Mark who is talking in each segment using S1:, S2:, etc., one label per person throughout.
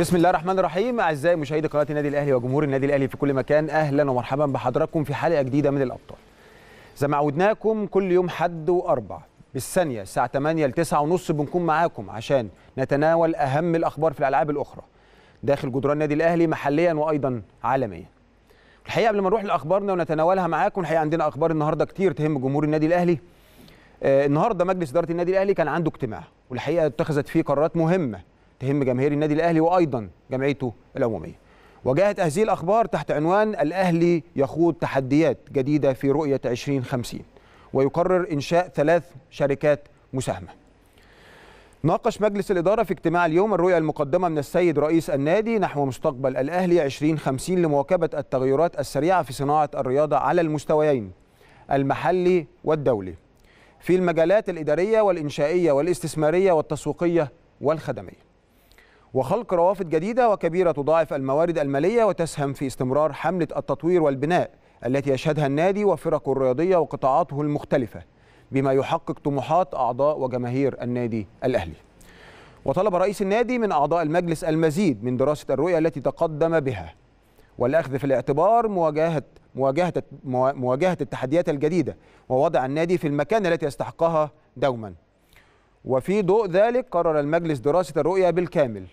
S1: بسم الله الرحمن الرحيم اعزائي مشاهدي قناه النادي الاهلي وجمهور النادي الاهلي في كل مكان اهلا ومرحبا بحضراتكم في حلقه جديده من الابطال زي ما عودناكم كل يوم حد واربع بالثانيه الساعه 8 ل 9 ونص بنكون معاكم عشان نتناول اهم الاخبار في الالعاب الاخرى داخل جدران النادي الاهلي محليا وايضا عالميا الحقيقه قبل ما نروح لاخبارنا ونتناولها معاكم الحقيقه عندنا اخبار النهارده كتير تهم جمهور النادي الاهلي آه، النهارده مجلس اداره النادي الاهلي كان عنده اجتماع والحقيقه اتخذت فيه قرارات مهمه تهم جماهير النادي الاهلي وايضا جمعيته العموميه. وجاءت هذه الاخبار تحت عنوان الاهلي يخوض تحديات جديده في رؤيه 2050 ويقرر انشاء ثلاث شركات مساهمه. ناقش مجلس الإدارة في اجتماع اليوم الرؤية المقدمة من السيد رئيس النادي نحو مستقبل الأهلي 2050 لمواكبة التغيرات السريعة في صناعة الرياضة على المستويين المحلي والدولي في المجالات الإدارية والإنشائية والاستثمارية والتسويقية والخدمية وخلق روافد جديدة وكبيرة تضاعف الموارد المالية وتسهم في استمرار حملة التطوير والبناء التي يشهدها النادي وفرقه الرياضية وقطاعاته المختلفة بما يحقق طموحات أعضاء وجماهير النادي الأهلي وطلب رئيس النادي من أعضاء المجلس المزيد من دراسة الرؤية التي تقدم بها والأخذ في الاعتبار مواجهة مواجهة مواجهة التحديات الجديدة ووضع النادي في المكان التي يستحقها دوما وفي ضوء ذلك قرر المجلس دراسة الرؤية بالكامل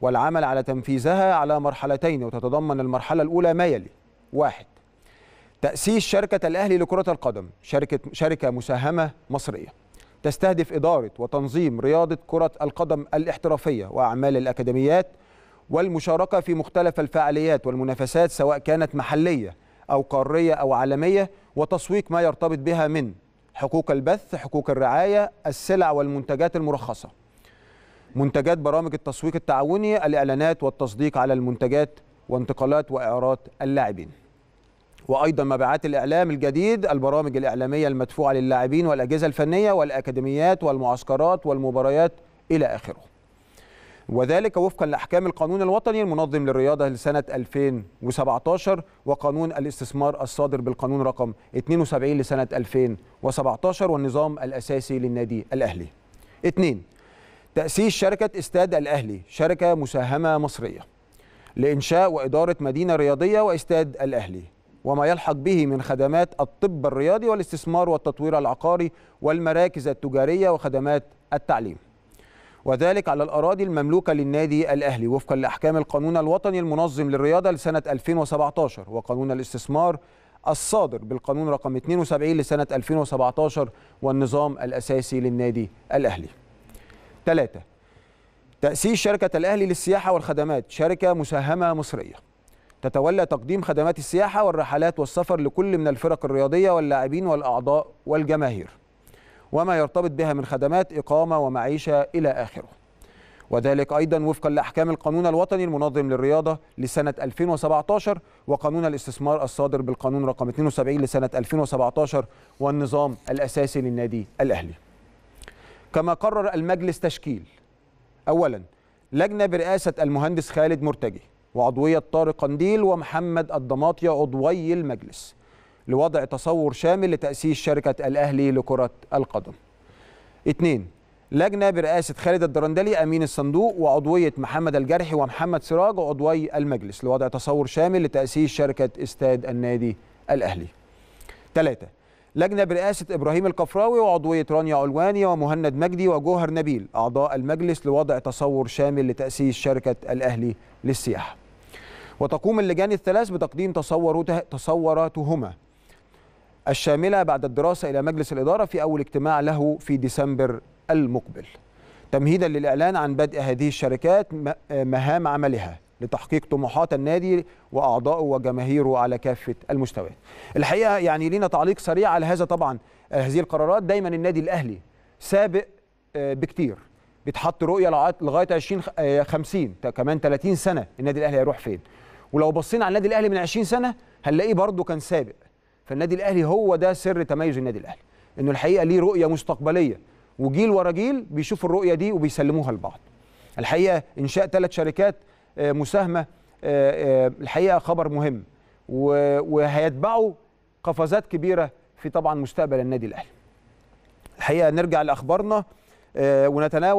S1: والعمل على تنفيذها على مرحلتين وتتضمن المرحلة الأولى ما يلي واحد تأسيس شركة الأهلي لكرة القدم شركة, شركة مساهمة مصرية تستهدف إدارة وتنظيم رياضة كرة القدم الاحترافية وأعمال الأكاديميات والمشاركة في مختلف الفعاليات والمنافسات سواء كانت محلية أو قارية أو عالمية وتسويق ما يرتبط بها من حقوق البث حقوق الرعاية السلع والمنتجات المرخصة منتجات برامج التسويق التعاوني الإعلانات والتصديق على المنتجات وانتقالات وإعارات اللاعبين وأيضا مبيعات الإعلام الجديد البرامج الإعلامية المدفوعة للاعبين والأجهزة الفنية والأكاديميات والمعسكرات والمباريات إلى آخره وذلك وفقا لاحكام القانون الوطني المنظم للرياضه لسنه 2017 وقانون الاستثمار الصادر بالقانون رقم 72 لسنه 2017 والنظام الاساسي للنادي الاهلي. اثنين تأسيس شركة استاد الأهلي شركة مساهمة مصرية لإنشاء وإدارة مدينة رياضية واستاد الأهلي وما يلحق به من خدمات الطب الرياضي والاستثمار والتطوير العقاري والمراكز التجارية وخدمات التعليم وذلك على الأراضي المملوكة للنادي الأهلي وفقا لأحكام القانون الوطني المنظم للرياضة لسنة 2017 وقانون الاستثمار الصادر بالقانون رقم 72 لسنة 2017 والنظام الأساسي للنادي الأهلي ثلاثة تأسيس شركة الأهلي للسياحة والخدمات شركة مساهمة مصرية تتولى تقديم خدمات السياحة والرحلات والسفر لكل من الفرق الرياضية واللاعبين والأعضاء والجماهير وما يرتبط بها من خدمات إقامة ومعيشة إلى آخره وذلك أيضا وفقا لأحكام القانون الوطني المنظم للرياضة لسنة 2017 وقانون الاستثمار الصادر بالقانون رقم 72 لسنة 2017 والنظام الأساسي للنادي الأهلي كما قرر المجلس تشكيل أولا لجنة برئاسة المهندس خالد مرتجي وعضوية طارق قنديل ومحمد الضماطية عضوي المجلس لوضع تصور شامل لتأسيس شركة الأهلي لكرة القدم اثنين لجنة برئاسة خالد الدرندلي أمين الصندوق وعضوية محمد الجرحي ومحمد سراج عضوي المجلس لوضع تصور شامل لتأسيس شركة استاد النادي الأهلي ثلاثة لجنة برئاسة إبراهيم القفراوي وعضوية رانيا علواني ومهند مجدي وجوهر نبيل أعضاء المجلس لوضع تصور شامل لتأسيس شركة الأهلي للسياحة وتقوم اللجان الثلاث بتقديم تصوراتهما الشاملة بعد الدراسة إلى مجلس الإدارة في أول اجتماع له في ديسمبر المقبل تمهيدا للإعلان عن بدء هذه الشركات مهام عملها لتحقيق طموحات النادي واعضائه وجماهيره على كافه المستويات. الحقيقه يعني لينا تعليق سريع على هذا طبعا آه، هذه القرارات دايما النادي الاهلي سابق آه، بكتير بيتحط رؤيه لغايه 2050 آه، كمان 30 سنه النادي الاهلي هيروح فين ولو بصينا على النادي الاهلي من 20 سنه هنلاقيه برضه كان سابق فالنادي الاهلي هو ده سر تميز النادي الاهلي انه الحقيقه ليه رؤيه مستقبليه وجيل ورا جيل بيشوف الرؤيه دي وبيسلموها لبعض الحقيقه انشاء ثلاث شركات آه، مساهمه آه، آه، الحقيقه خبر مهم وهيتبعه قفزات كبيره في طبعا مستقبل النادي الاهلي. الحقيقه نرجع لاخبارنا ونتناول